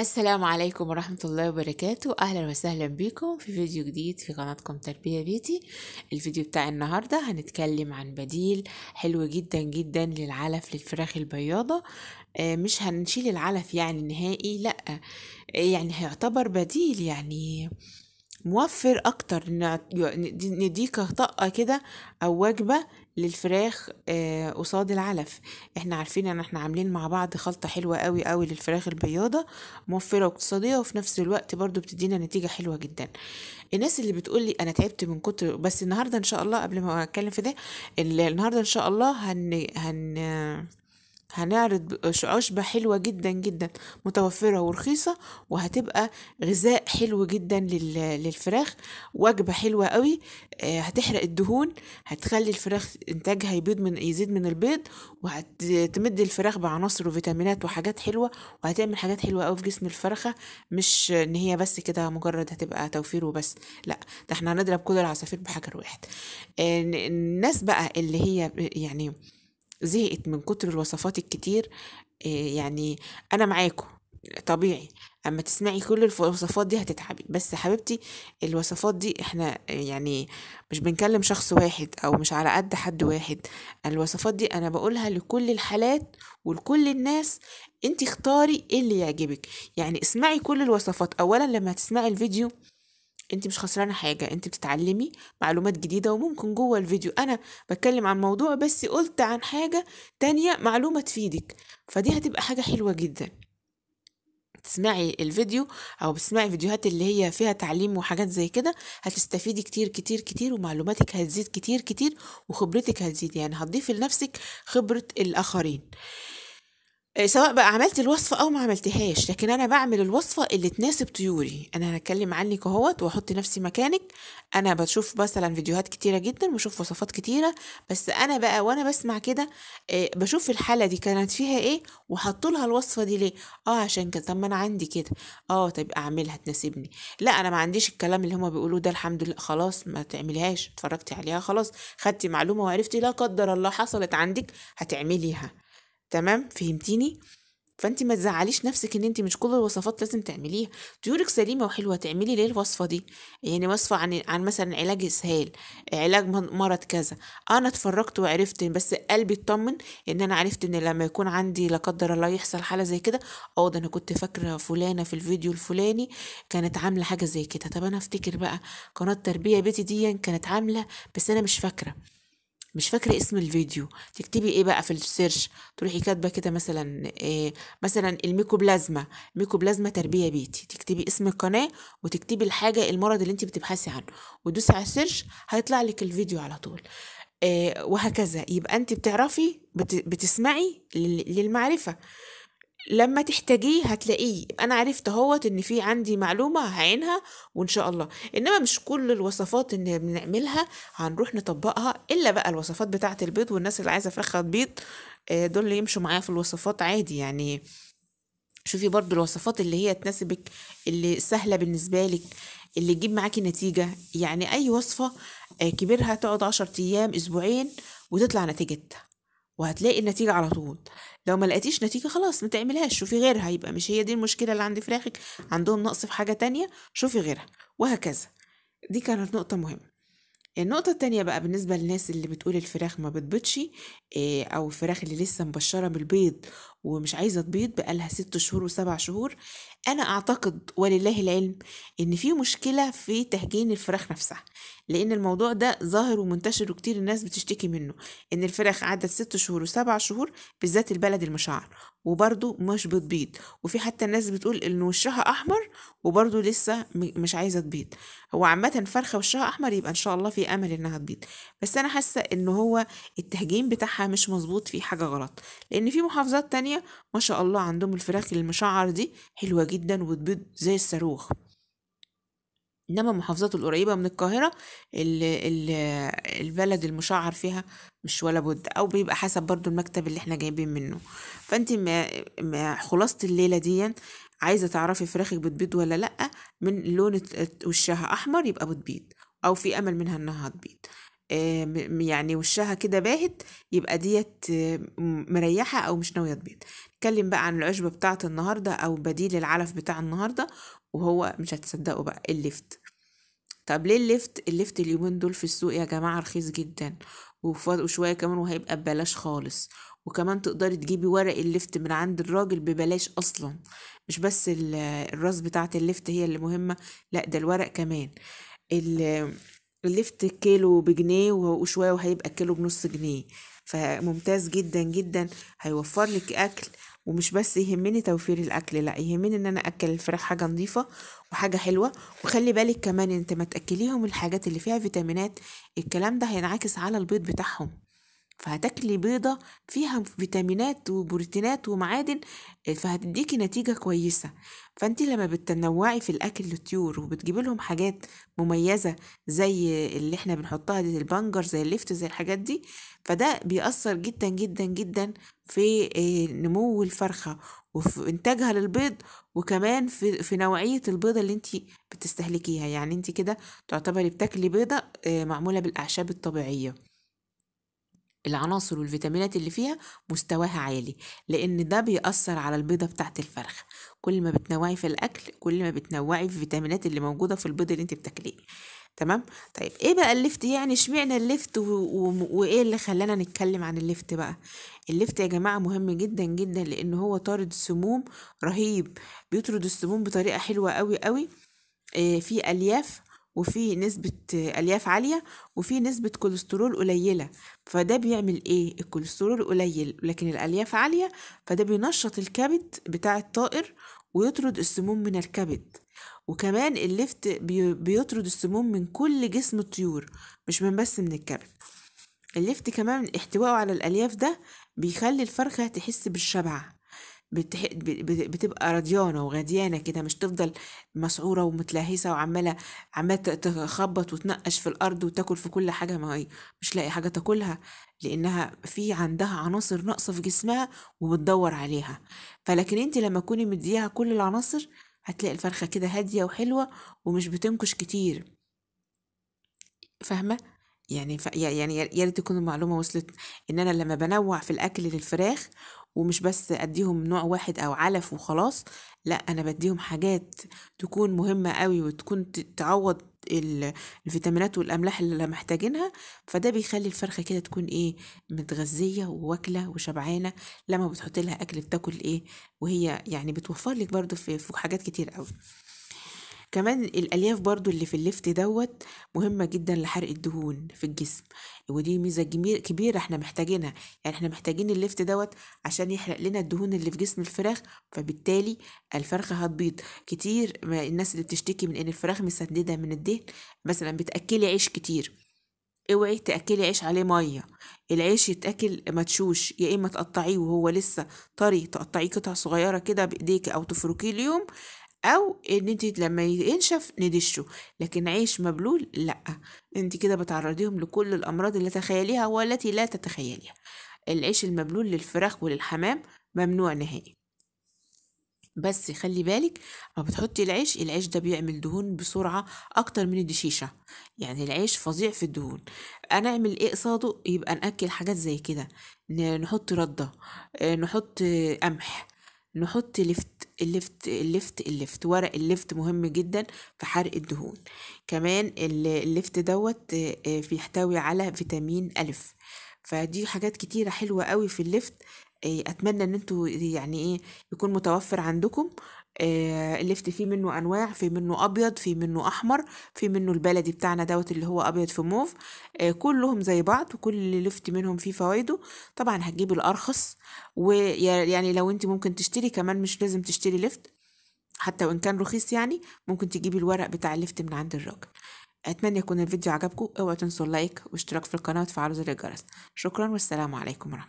السلام عليكم ورحمة الله وبركاته أهلا وسهلا بكم في فيديو جديد في قناتكم تربية بيتي الفيديو بتاع النهاردة هنتكلم عن بديل حلو جدا جدا للعلف للفراخ البياضة آه، مش هنشيل العلف يعني نهائي لأ آه، يعني هيعتبر بديل يعني موفر أكتر نديك طاقة كده أو وجبة للفراخ آه قصاد العلف احنا عارفين ان احنا عاملين مع بعض خلطة حلوة قوي قوي للفراخ البياضة موفرة واقتصادية وفي نفس الوقت برضو بتدينا نتيجة حلوة جدا الناس اللي بتقول لي انا تعبت من كتر بس النهاردة ان شاء الله قبل ما اتكلم في ده النهاردة ان شاء الله هن هن هنعرض عشبة حلوة جدا جدا متوفرة ورخيصة وهتبقى غذاء حلو جدا للفراخ وجبة حلوة قوي آه، هتحرق الدهون هتخلي الفراخ انتاجها يبيض من يزيد من البيض وهتمد الفراخ بعناصر وفيتامينات وحاجات حلوة وهتعمل حاجات حلوة قوي في جسم الفرخة مش ان هي بس كده مجرد هتبقى توفير وبس لا ده احنا هنضرب كل العصافير بحجر واحد آه، الناس بقى اللي هي يعني زهقت من كتر الوصفات الكتير آه، يعني انا معاكم طبيعي اما تسمعي كل الوصفات دي هتتعبي بس حبيبتي الوصفات دي احنا آه، يعني مش بنكلم شخص واحد او مش على قد حد واحد الوصفات دي انا بقولها لكل الحالات ولكل الناس انت اختاري إيه اللي يعجبك يعني اسمعي كل الوصفات اولا لما تسمعي الفيديو انت مش خسرانه حاجه انت بتتعلمي معلومات جديده وممكن جوه الفيديو انا بتكلم عن موضوع بس قلت عن حاجه تانية معلومه تفيدك فدي هتبقى حاجه حلوه جدا تسمعي الفيديو او بتسمعي فيديوهات اللي هي فيها تعليم وحاجات زي كده هتستفيدي كتير كتير كتير ومعلوماتك هتزيد كتير كتير وخبرتك هتزيد يعني هتضيفي لنفسك خبره الاخرين آه، سواء بقى عملت الوصفة أو ما عملتهاش لكن أنا بعمل الوصفة اللي تناسب طيوري أنا هتكلم عنك اهوت وأحط نفسي مكانك أنا بشوف مثلا فيديوهات كتيرة جدا وبشوف وصفات كتيرة بس أنا بقى وأنا بسمع كده آه، بشوف الحالة دي كانت فيها إيه وحطولها الوصفة دي ليه آه عشان كده طب ما أنا عندي كده آه طب أعملها تناسبني لا أنا ما عنديش الكلام اللي هما بيقولوه ده الحمد لله خلاص ما تعملهاش اتفرجتي عليها خلاص خدتي معلومة وعرفتي لا قدر الله حصلت عندك هتعمليها تمام فهمتيني فانت ما تزعليش نفسك ان انت مش كل الوصفات لازم تعمليها طيورك سليمه وحلوه تعملي ليه الوصفه دي يعني وصفه عن عن مثلا علاج اسهال علاج مرض كذا انا اتفرجت وعرفت بس قلبي اطمن ان انا عرفت ان لما يكون عندي لا قدر الله يحصل حاله زي كده اه ده انا كنت فاكره فلانه في الفيديو الفلاني كانت عامله حاجه زي كده طب انا افتكر بقى قناه تربيه بيتي دي كانت عامله بس انا مش فاكره مش فاكرة اسم الفيديو تكتبي ايه بقى في السيرش تروحي كاتبة كده مثلا إيه مثلا الميكوبلازما ميكوبلازما تربية بيتي تكتبي اسم القناة وتكتبي الحاجة المرض اللي انت بتبحثي عنه ودوسي على السيرش هيطلع لك الفيديو على طول إيه وهكذا يبقى انت بتعرفي بتسمعي للمعرفة لما تحتاجيه هتلاقيه انا عرفت اهوت ان في عندي معلومه هعينها وان شاء الله انما مش كل الوصفات اللي بنعملها هنروح نطبقها الا بقى الوصفات بتاعه البيض والناس اللي عايزه فخه بيض آه، دول اللي يمشوا معايا في الوصفات عادي يعني شوفي برضو الوصفات اللي هي تناسبك اللي سهله بالنسبه لك اللي تجيب معاكي نتيجه يعني اي وصفه آه، كبرها تقعد عشر ايام اسبوعين وتطلع نتيجتها وهتلاقي النتيجة على طول لو ما لقيتيش نتيجة خلاص ما تعملهاش شوفي غيرها يبقى مش هي دي المشكلة اللي عند فراخك عندهم نقص في حاجة تانية شوفي غيرها وهكذا دي كانت نقطة مهمة النقطة التانية بقى بالنسبة للناس اللي بتقول الفراخ ما بتبيضش آه، أو الفراخ اللي لسه مبشرة بالبيض ومش عايزة تبيض بقالها ست شهور وسبع شهور أنا أعتقد ولله العلم إن في مشكلة في تهجين الفراخ نفسها لأن الموضوع ده ظاهر ومنتشر وكتير الناس بتشتكي منه إن الفراخ عدت ست شهور وسبع شهور بالذات البلد المشعر وبرده مش بتبيض وفي حتى الناس بتقول إن وشها أحمر وبرده لسه مش عايزة تبيض هو عامة فرخة وشها أحمر يبقى إن شاء الله في أمل إنها تبيض بس أنا حاسة إن هو التهجين بتاعها مش مظبوط في حاجة غلط لأن في محافظات تانية ما شاء الله عندهم الفراخ المشعر دي حلوة جدا وتبيض زي الصاروخ إنما محافظات القريبة من القاهرة اللي البلد المشعر فيها مش ولا بد أو بيبقى حسب برضو المكتب اللي احنا جايبين منه فأنت ما ما خلاصة الليلة دي عايزة تعرفي فراخك بتبيض ولا لأ من لون وشها أحمر يبقى بتبيض أو في أمل منها إنها هتبيض آه، يعني وشها كده باهت يبقى ديت مريحة أو مش ناوية تبيض نتكلم بقى عن العشبة بتاعة النهاردة أو بديل العلف بتاع النهاردة وهو مش هتصدقوا بقى الليفت طب ليه الليفت الليفت اليومين دول في السوق يا جماعة رخيص جدا وشوية كمان وهيبقى ببلاش خالص وكمان تقدري تجيبي ورق الليفت من عند الراجل ببلاش اصلا مش بس الراس بتاعه الليفت هي اللي مهمه لا ده الورق كمان لفت كيلو بجنيه وشوية وهيبقى كيلو بنص جنيه فممتاز جدا جدا هيوفر لك أكل ومش بس يهمني توفير الاكل لا يهمني ان انا اكل الفراخ حاجه نظيفه وحاجه حلوه وخلي بالك كمان انت ما تاكليهم الحاجات اللي فيها فيتامينات الكلام ده هينعكس على البيض بتاعهم فهتاكلي بيضة فيها فيتامينات وبروتينات ومعادن آه، فهتديكي نتيجة كويسة فانت لما بتنوعي في الأكل للطيور وبتجيبي لهم حاجات مميزة زي اللي احنا بنحطها دي البنجر زي الليفت زي الحاجات دي فده بيأثر جدا جدا جدا في آه، نمو الفرخة وفي إنتاجها للبيض وكمان في, في نوعية البيضة اللي انت بتستهلكيها يعني انت كده تعتبري بتاكلي بيضة آه، معمولة بالأعشاب الطبيعية العناصر والفيتامينات اللي فيها مستواها عالي لأن ده بيأثر على البيضة بتاعت الفرخة كل ما بتنوعي في الأكل كل ما بتنوعي في الفيتامينات اللي موجودة في البيض اللي انت بتاكليه تمام طيب ايه بقى الليفت يعني اشمعنى الليفت و... و... وايه اللي خلانا نتكلم عن الليفت بقى الليفت يا جماعه مهم جدا جدا لان هو طارد السموم رهيب بيطرد السموم بطريقه حلوه قوي قوي آه، في الياف وفي نسبة ألياف عالية وفي نسبة كوليسترول قليلة فده بيعمل إيه؟ الكوليسترول قليل لكن الألياف عالية فده بينشط الكبد بتاع الطائر ويطرد السموم من الكبد وكمان اللفت بيطرد السموم من كل جسم الطيور مش من بس من الكبد اللفت كمان احتوائه على الألياف ده بيخلي الفرخة تحس بالشبع بتح... بتبقى رضيانة وغديانة كده مش تفضل مسعورة ومتلهسة وعمالة عمالة تخبط وتنقش في الأرض وتاكل في كل حاجة ما هي مش لاقي حاجة تاكلها لأنها في عندها عناصر ناقصة في جسمها وبتدور عليها فلكن أنت لما تكوني مديها كل العناصر هتلاقي الفرخة كده هادية وحلوة ومش بتنكش كتير فاهمة؟ يعني ف... يعني يا ريت تكون المعلومه وصلت ان انا لما بنوع في الاكل للفراخ ومش بس أديهم نوع واحد أو علف وخلاص لا أنا بديهم حاجات تكون مهمة قوي وتكون تعوض الفيتامينات والأملاح اللي محتاجينها فده بيخلي الفرخة كده تكون إيه متغذية وواكلة وشبعانة لما بتحط لها أكل بتاكل إيه وهي يعني بتوفر لك برضو في حاجات كتير قوي كمان الألياف برضو اللي في اللفت دوت مهمة جدا لحرق الدهون في الجسم ودي ميزة كبيرة احنا محتاجينها يعني احنا محتاجين اللفت دوت عشان يحرق لنا الدهون اللي في جسم الفراخ فبالتالي الفرخة هتبيض كتير الناس اللي بتشتكي من ان الفراخ مسددة من الدهن مثلا بتأكلي عيش كتير اوعي تاكلي عيش عليه ميه العيش يتاكل متشوش يا اما تقطعيه وهو لسه طري تقطعيه قطع صغيره كده بايديك او تفركيه اليوم او ان انت لما ينشف ندشه لكن عيش مبلول لا انت كده بتعرضيهم لكل الامراض اللي تخيليها والتي لا تتخيليها العيش المبلول للفراخ وللحمام ممنوع نهائي بس خلي بالك ما بتحطي العيش العيش ده بيعمل دهون بسرعة أكتر من الدشيشة يعني العيش فظيع في الدهون أنا أعمل إيه قصاده يبقى نأكل حاجات زي كده نحط ردة آه، نحط قمح نحط لفت اللفت اللفت اللفت ورق اللفت مهم جدا في حرق الدهون كمان اللفت دوت آه، بيحتوي على فيتامين ألف فدي حاجات كتيرة حلوة قوي في اللفت آه، اتمنى ان انتوا يعني ايه يكون متوفر عندكم آه، اللفت فيه منه انواع في منه ابيض في منه احمر في منه البلدي بتاعنا دوت اللي هو ابيض في موف آه، كلهم زي بعض وكل لفت منهم فيه فوائده طبعا هتجيب الارخص ويعني لو انت ممكن تشتري كمان مش لازم تشتري لفت حتى وان كان رخيص يعني ممكن تجيبي الورق بتاع اللفت من عند الراجل اتمنى يكون الفيديو عجبكم اوعوا تنسوا اللايك واشتراك في القناه وتفعلوا زر الجرس شكرا والسلام عليكم ورحمه